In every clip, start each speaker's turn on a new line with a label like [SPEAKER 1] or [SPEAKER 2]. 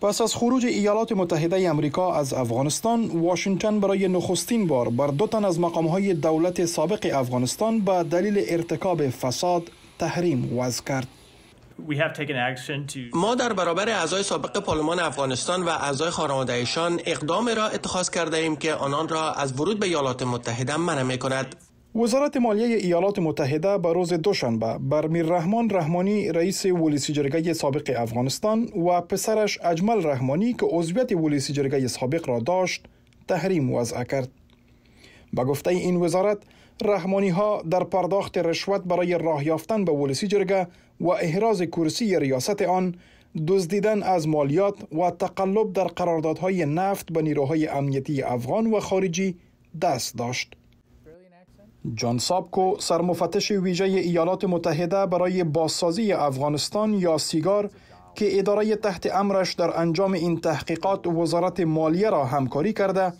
[SPEAKER 1] پس از خروج ایالات متحده امریکا از افغانستان واشنگتن برای نخستین بار بر دو تن از های دولت سابق افغانستان به دلیل ارتکاب فساد تحریم وضع کرد
[SPEAKER 2] ما در برابر اعضای سابق پارلمان افغانستان و اعضای خانوادهشان اقدام را اتخاذ کرده ایم که آنان را از ورود به ایالات متحده منع می کند
[SPEAKER 1] وزارت مالیه ایالات متحده به روز دوشنبه بر رحمان رحمانی رئیس ولیسی جرگه سابق افغانستان و پسرش اجمل رحمانی که عضویت ولیسی جرگه سابق را داشت تحریم وضع کرد. به گفته این وزارت رحمانی ها در پرداخت رشوت برای راه یافتن به ولیسی جرگه و احراز کرسی ریاست آن دزدیدن از مالیات و تقلب در قراردادهای نفت به نیروهای امنیتی افغان و خارجی دست داشت. جان سابکو سرمفتش ویژه ایالات متحده برای بازسازی افغانستان یا سیگار که اداره تحت امرش در انجام این تحقیقات وزارت مالیه را همکاری کرده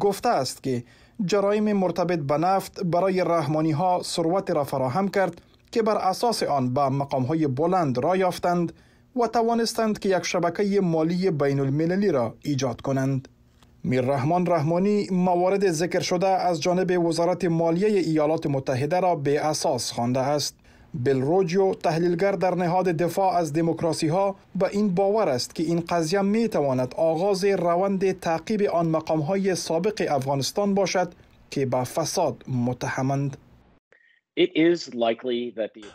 [SPEAKER 1] گفته است که جرایم مرتبط به نفت برای رحمانی ها سروت را فراهم کرد که بر اساس آن به مقام های بلند را یافتند و توانستند که یک شبکه مالی بین المللی را ایجاد کنند. میر رحمان رحمانی موارد ذکر شده از جانب وزارت مالیه ایالات متحده را به اساس خوانده است. بل تحلیلگر در نهاد دفاع از دموکراسی ها به این باور است که این قضیه می تواند آغاز روند تعقیب آن مقام های سابق افغانستان باشد که به فساد متهمند.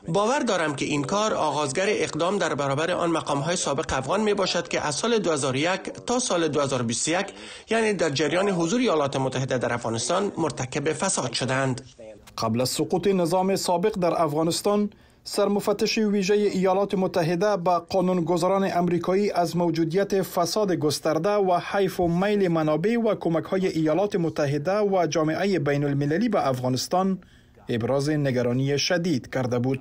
[SPEAKER 2] باور دارم که این کار آغازگر اقدام در برابر آن مقام های سابق افغان می باشد که از سال 2001 تا سال 2021 یعنی در جریان حضور ایالات متحده در افغانستان مرتکب فساد شدند. قبل از سقوط نظام سابق
[SPEAKER 1] در افغانستان سرمفتش ویژه ایالات متحده به قانونگذاران امریکایی از موجودیت فساد گسترده و حیف و میل منابع و کمک های ایالات متحده و جامعه بین المللی به افغانستان ابراز نگرانی شدید کرده بود.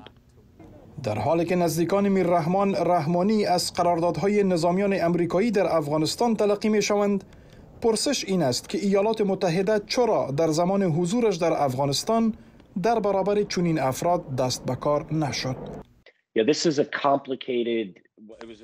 [SPEAKER 1] در حالی که نزدیکان میر رحمان رحمانی از قراردادهای نظامیان امریکایی در افغانستان تلقی می شوند، پرسش این است که ایالات متحده چرا در زمان حضورش در افغانستان در برابر چنین افراد دست به کار نشد؟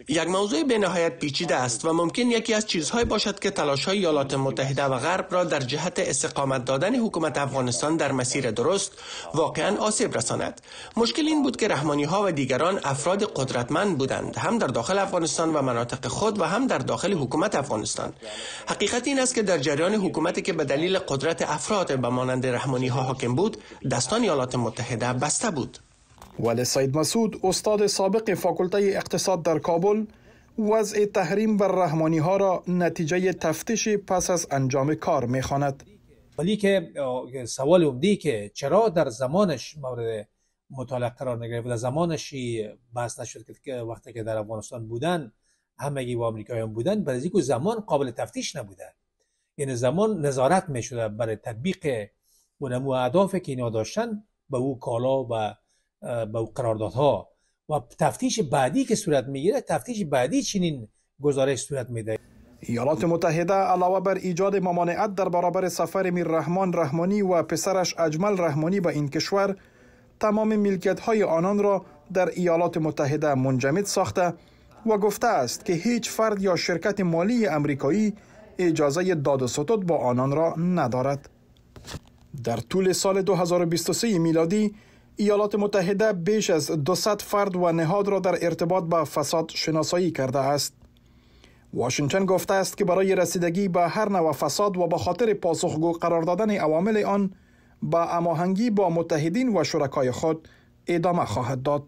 [SPEAKER 2] یک موضوع به نهایت پیچیده است و ممکن یکی از چیزهای باشد که تلاش های ایالات متحده و غرب را در جهت استقامت دادن حکومت افغانستان در مسیر درست واقعا آسیب رساند مشکل این بود که رحمانی ها و دیگران افراد قدرتمند بودند هم در داخل افغانستان و مناطق خود و هم در داخل حکومت افغانستان حقیقت این است که در جریان حکومتی که به دلیل قدرت افراد به مانند رحمانی ها حاکم بود دستان ایالات متحده بسته بود
[SPEAKER 1] ولی سید مسعود استاد سابق فاکلته اقتصاد در کابل وضع تحریم بر رحمانی ها را نتیجه تفتیش پس از انجام کار می
[SPEAKER 2] خاند. ولی که سوال عمدی که چرا در زمانش مورد مطالعه قرار نگرفت و زمانش بحث نشد که وقتی که در افغانستان بودن همگی با هم بودن برای اینکه زمان قابل تفتیش نبوده یعنی زمان نظارت می شده برای تطبیق اونمو اهدافی که اینا داشتن به او کالا و با قراردادها و تفتیش بعدی که صورت میگیره تفتیش بعدی چنین گزارش صورت میده ایالات
[SPEAKER 1] متحده علاوه بر ایجاد ممانعت در برابر سفر میر رحمان رحمانی و پسرش اجمل رحمانی به این کشور تمام ملکیت های آنان را در ایالات متحده منجمد ساخته و گفته است که هیچ فرد یا شرکت مالی امریکایی اجازه داد و ستود با آنان را ندارد. در طول سال 2023 میلادی ایالات متحده بیش از 200 فرد و نهاد را در ارتباط با فساد شناسایی کرده است. واشنگتن گفته است که برای رسیدگی به هر نوع فساد و به خاطر پاسخگو قرار دادن عوامل آن به اماهنگی با متحدین و شرکای خود ادامه خواهد داد.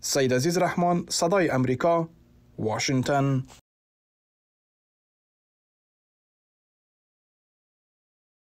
[SPEAKER 1] سید عزیز رحمان صدای امریکا
[SPEAKER 2] واشنگتن